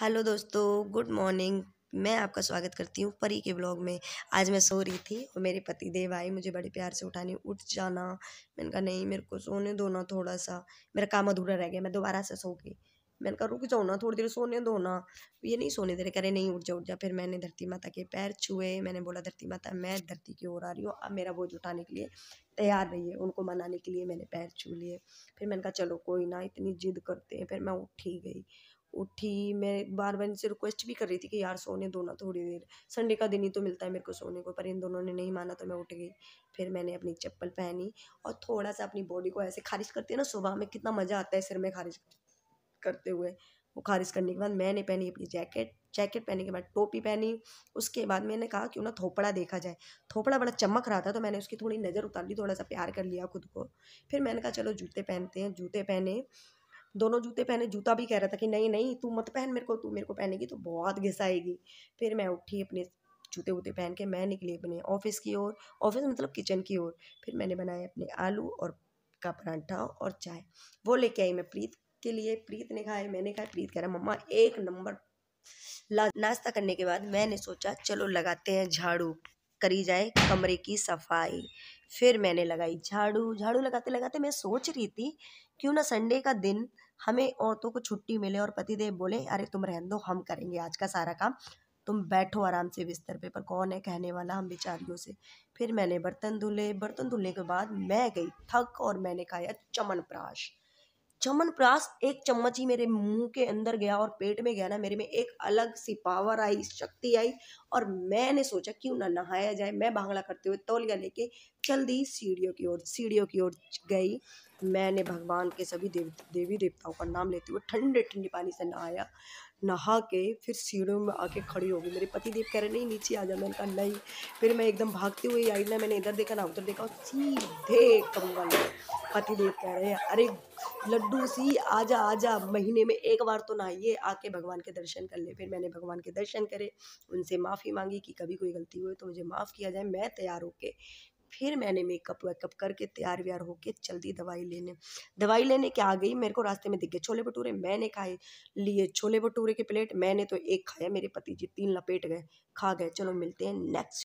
hello दोस्तों good morning मैं आपका स्वागत करती हूँ परी के ब्लॉग में आज मैं सो रही थी और मेरे पति देव आए मुझे बड़े प्यार से उठाने उठ जाना मैंने कहा नहीं मेरे को सोने दो ना थोड़ा सा मेरा काम अधूरा रह गया मैं दोबारा से सो गई मैंने कहा रुक जाओ ना थोड़ी देर सोने दो ना ये नहीं सोने दे रहे कह रहे नहीं उठ जा उठ जा फिर मैंने धरती माता के पैर छुए मैंने बोला धरती माता मैं धरती की ओर आ रही हूँ अब मेरा बोझ उठाने के लिए तैयार रहिए है उनको मनाने के लिए मैंने पैर छू लिए फिर मैंने कहा चलो कोई ना इतनी जिद करते हैं फिर मैं उठी गई उठी मैं बार बार इनसे रिक्वेस्ट भी कर रही थी कि यार सोने दो ना थोड़ी देर संडे का दिन ही तो मिलता है मेरे को सोने को पर इन दोनों ने नहीं माना तो मैं उठ गई फिर मैंने अपनी चप्पल पहनी और थोड़ा सा अपनी बॉडी को ऐसे खारिज करते हैं ना सुबह में कितना मज़ा आता है सिर में खारिज करते हुए वो खारिज करने के बाद मैंने पहनी अपनी जैकेट जैकेट पहने के बाद टोपी पहनी उसके बाद मैंने कहा क्यों ना थोपड़ा देखा जाए थोपड़ा बड़ा चमक रहा था तो मैंने उसकी थोड़ी नज़र उतार ली थोड़ा सा प्यार कर लिया खुद को फिर मैंने कहा चलो जूते पहनते हैं जूते पहने दोनों जूते पहने जूता भी कह रहा था कि नहीं नहीं तू मत पहन मेरे को तू मेरे को पहनेगी तो बहुत घिसाएगी फिर मैं उठी अपने जूते वूते पहन के मैं निकली अपने ऑफिस की ओर ऑफिस मतलब किचन की ओर फिर मैंने बनाए अपने आलू और का परांठा और चाय वो लेके आई मैं प्रीत के लिए प्रीत ने खाए मैंने खाया प्रीत कह रहा मम्मा एक नंबर नाश्ता करने के बाद मैंने सोचा चलो लगाते हैं झाड़ू करी जाए कमरे की सफाई फिर मैंने लगाई झाड़ू झाड़ू लगाते लगाते मैं सोच रही थी क्यों ना संडे का दिन हमें औरतों को छुट्टी मिले और पतिदेव बोले अरे तुम रहन दो हम करेंगे आज का सारा काम तुम बैठो आराम से बिस्तर पे पर कौन है कहने वाला हम बेचारियों से फिर मैंने बर्तन धुले बर्तन धुलने के बाद मैं गई थक और मैंने खाया चमन चमनप्राश एक चम्मच ही मेरे मुंह के अंदर गया और पेट में गया ना मेरे में एक अलग सी पावर आई शक्ति आई और मैंने सोचा क्यों ना नहाया जाए मैं भांगड़ा करते हुए तौलिया लेके चल दी सीढ़ियों की ओर सीढ़ियों की ओर गई मैंने भगवान के सभी देव देवी देवताओं का नाम लेते हुए ठंडे ठंडे पानी से नहाया नहा के फिर सीढ़ियों में आके खड़ी हो गई मेरे पति देव कह रहे नहीं नीचे आ जा मैंने कहा नहीं फिर मैं एकदम भागते हुए आई ना मैंने इधर देखा ना उधर देखा सीधे कंबल पति देव कह रहे हैं अरे लड्डू सी आजा आजा महीने में एक बार तो नहाइए आके भगवान के दर्शन कर ले फिर मैंने भगवान के दर्शन करे उनसे माफ़ी मांगी कि कभी कोई गलती हुई तो मुझे माफ़ किया जाए मैं तैयार होके फिर मैंने मेकअप वेकअप करके तैयार व्यार होके चल दी दवाई लेने दवाई लेने के आ गई मेरे को रास्ते में दिख गए छोले भटूरे मैंने खाए लिए छोले भटूरे के प्लेट मैंने तो एक खाया मेरे पति जी तीन लपेट गए खा गए चलो मिलते हैं नेक्स्ट